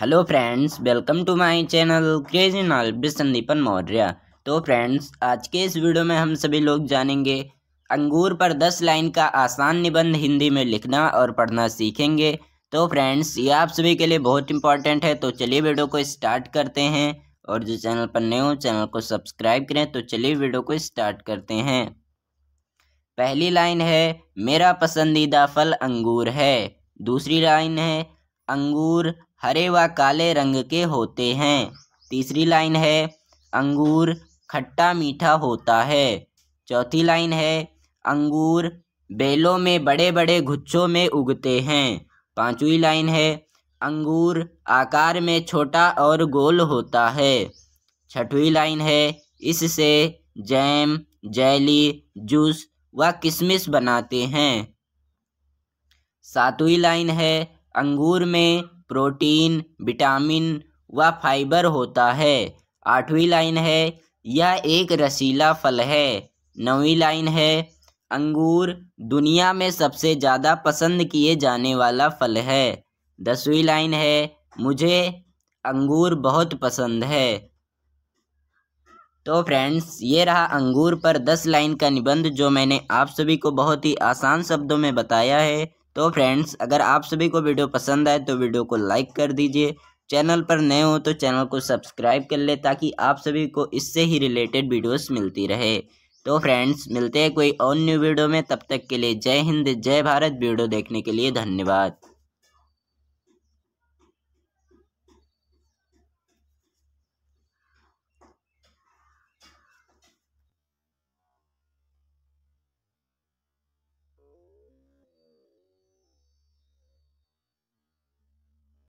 hello friends welcome to my channel crazy knowledge Sandipan Maurya तो friends आज के इस वीडियो में हम सभी लोग जानेंगे अंगूर पर दस लाइन का आसान निबंध हिंदी में लिखना और पढ़ना सीखेंगे तो फ्रेंड्स ये आप सभी के लिए बहुत इंपॉर्टेंट है तो चलिए वीडियो को स्टार्ट करते हैं और जो चैनल पर नए हो चैनल को सब्सक्राइब करें तो चलिए वीडियो को स्टार्ट करते हैं पहली लाइन है मेरा पसंदीदा फल अंगूर है दूसरी लाइन है अंगूर हरे व काले रंग के होते हैं तीसरी लाइन है अंगूर खट्टा मीठा होता है चौथी लाइन है अंगूर बेलों में बड़े बड़े गुच्छों में उगते हैं पांचवी लाइन है अंगूर आकार में छोटा और गोल होता है छठवीं लाइन है इससे जैम जैली जूस व किशमिश बनाते हैं सातवीं लाइन है अंगूर में प्रोटीन विटामिन व फाइबर होता है आठवीं लाइन है यह एक रसीला फल है नौवीं लाइन है अंगूर दुनिया में सबसे ज़्यादा पसंद किए जाने वाला फल है दसवीं लाइन है मुझे अंगूर बहुत पसंद है तो फ्रेंड्स ये रहा अंगूर पर दस लाइन का निबंध जो मैंने आप सभी को बहुत ही आसान शब्दों में बताया है तो फ्रेंड्स अगर आप सभी को वीडियो पसंद आए तो वीडियो को लाइक कर दीजिए चैनल पर नए हो तो चैनल को सब्सक्राइब कर ले ताकि आप सभी को इससे ही रिलेटेड वीडियोस मिलती रहे तो फ्रेंड्स मिलते हैं कोई और न्यू वीडियो में तब तक के लिए जय हिंद जय भारत वीडियो देखने के लिए धन्यवाद